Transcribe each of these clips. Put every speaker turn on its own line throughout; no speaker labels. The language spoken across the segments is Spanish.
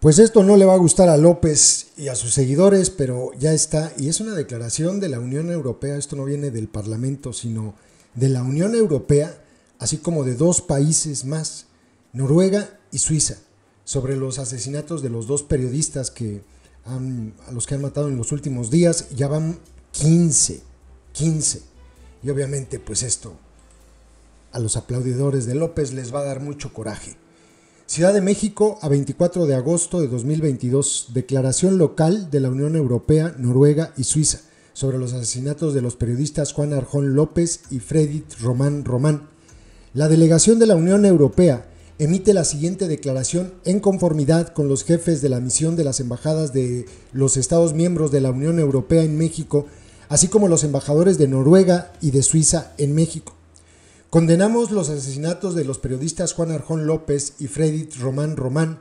Pues esto no le va a gustar a López y a sus seguidores, pero ya está. Y es una declaración de la Unión Europea, esto no viene del Parlamento, sino de la Unión Europea, así como de dos países más, Noruega y Suiza, sobre los asesinatos de los dos periodistas que han, a los que han matado en los últimos días. Ya van 15, 15. Y obviamente pues esto a los aplaudidores de López les va a dar mucho coraje. Ciudad de México, a 24 de agosto de 2022, declaración local de la Unión Europea, Noruega y Suiza sobre los asesinatos de los periodistas Juan Arjón López y Fredit Román Román. La delegación de la Unión Europea emite la siguiente declaración en conformidad con los jefes de la misión de las embajadas de los Estados miembros de la Unión Europea en México, así como los embajadores de Noruega y de Suiza en México Condenamos los asesinatos de los periodistas Juan Arjón López y Freddy Román Román.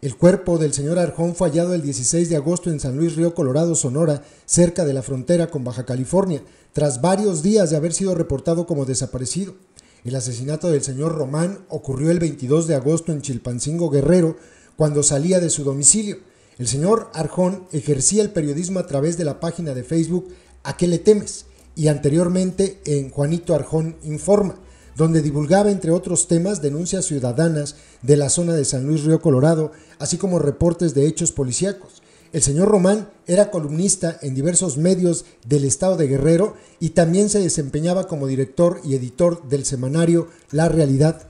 El cuerpo del señor Arjón fue hallado el 16 de agosto en San Luis Río Colorado, Sonora, cerca de la frontera con Baja California, tras varios días de haber sido reportado como desaparecido. El asesinato del señor Román ocurrió el 22 de agosto en Chilpancingo Guerrero, cuando salía de su domicilio. El señor Arjón ejercía el periodismo a través de la página de Facebook A qué le temes y anteriormente en Juanito Arjón Informa, donde divulgaba, entre otros temas, denuncias ciudadanas de la zona de San Luis Río Colorado, así como reportes de hechos policíacos. El señor Román era columnista en diversos medios del estado de Guerrero y también se desempeñaba como director y editor del semanario La Realidad.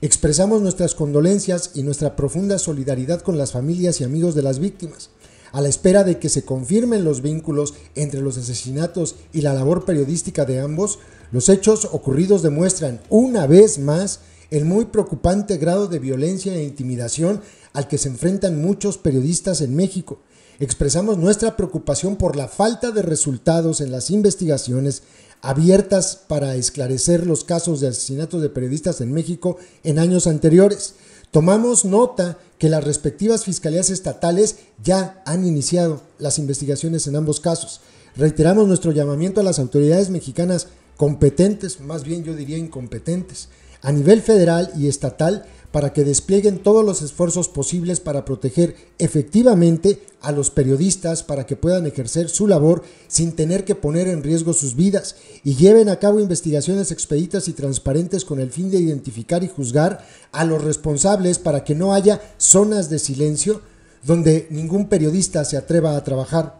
Expresamos nuestras condolencias y nuestra profunda solidaridad con las familias y amigos de las víctimas a la espera de que se confirmen los vínculos entre los asesinatos y la labor periodística de ambos, los hechos ocurridos demuestran una vez más el muy preocupante grado de violencia e intimidación al que se enfrentan muchos periodistas en México. Expresamos nuestra preocupación por la falta de resultados en las investigaciones abiertas para esclarecer los casos de asesinatos de periodistas en México en años anteriores. Tomamos nota que las respectivas fiscalías estatales ya han iniciado las investigaciones en ambos casos. Reiteramos nuestro llamamiento a las autoridades mexicanas competentes, más bien yo diría incompetentes, a nivel federal y estatal, para que desplieguen todos los esfuerzos posibles para proteger efectivamente a los periodistas para que puedan ejercer su labor sin tener que poner en riesgo sus vidas y lleven a cabo investigaciones expeditas y transparentes con el fin de identificar y juzgar a los responsables para que no haya zonas de silencio donde ningún periodista se atreva a trabajar.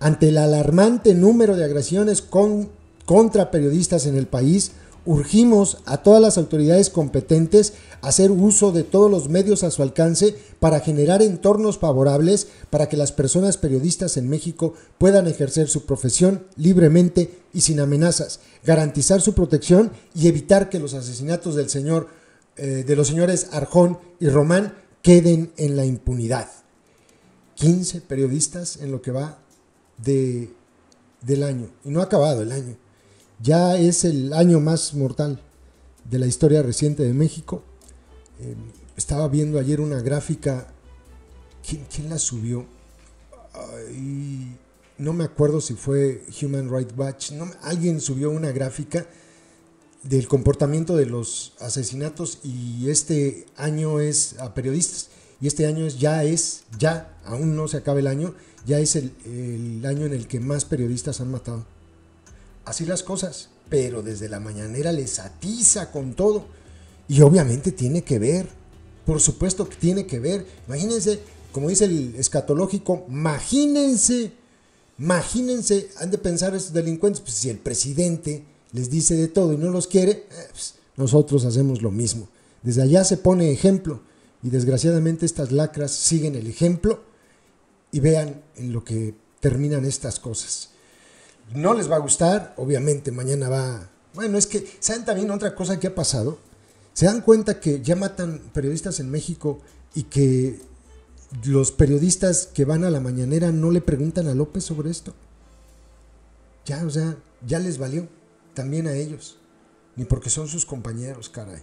Ante el alarmante número de agresiones contra periodistas en el país, Urgimos a todas las autoridades competentes a hacer uso de todos los medios a su alcance para generar entornos favorables para que las personas periodistas en México puedan ejercer su profesión libremente y sin amenazas, garantizar su protección y evitar que los asesinatos del señor, eh, de los señores Arjón y Román queden en la impunidad. 15 periodistas en lo que va de, del año, y no ha acabado el año. Ya es el año más mortal de la historia reciente de México. Eh, estaba viendo ayer una gráfica. ¿Quién, la subió? no me acuerdo si fue Human Rights Watch. alguien subió una gráfica del comportamiento de los asesinatos y este año es a periodistas y este año es, ya es, ya, aún no se acaba el año, ya es el año en el que más periodistas han matado así las cosas, pero desde la mañanera les atiza con todo. Y obviamente tiene que ver, por supuesto que tiene que ver. Imagínense, como dice el escatológico, imagínense, imagínense, han de pensar estos delincuentes, pues si el presidente les dice de todo y no los quiere, eh, pues, nosotros hacemos lo mismo. Desde allá se pone ejemplo y desgraciadamente estas lacras siguen el ejemplo y vean en lo que terminan estas cosas. No les va a gustar, obviamente, mañana va... Bueno, es que, ¿saben también otra cosa que ha pasado? Se dan cuenta que ya matan periodistas en México y que los periodistas que van a la mañanera no le preguntan a López sobre esto. Ya, o sea, ya les valió, también a ellos, ni porque son sus compañeros,
caray.